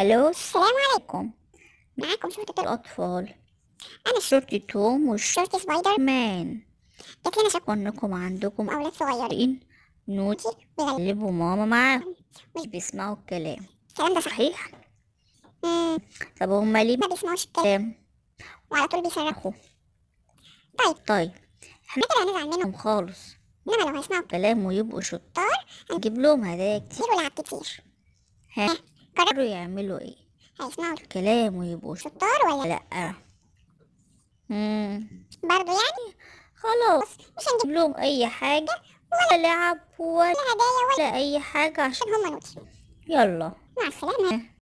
الو السلام عليكم معاكم شرطة الأطفال أنا شرطي توم والشرطي سبايدر مان جات لنا شكوى إنكم عندكم أولاد صغيرين نوتي بيغلبوا طيب، ماما معاهم مش بيسمعوا الكلام الكلام ده صحيح؟ طب هما ليه ما بيسمعوش الكلام؟ وعلى طول بيصرخوا طيب طيب احنا كده هنزعل منهم خالص انما لو هيسمعوا الكلام ويبقوا شطار هنجيب لهم هدايا كتير ولعب كتير ها قرروا يعملوا ايه هيسمعوا كلام ويبقوا شطار ولا إيه؟ لا امم برضه يعني خلاص مش هنجيب لهم اي حاجه ولا لعب ولا هدايا ولا اي حاجه عشان هم نوتي يلا مع السلامه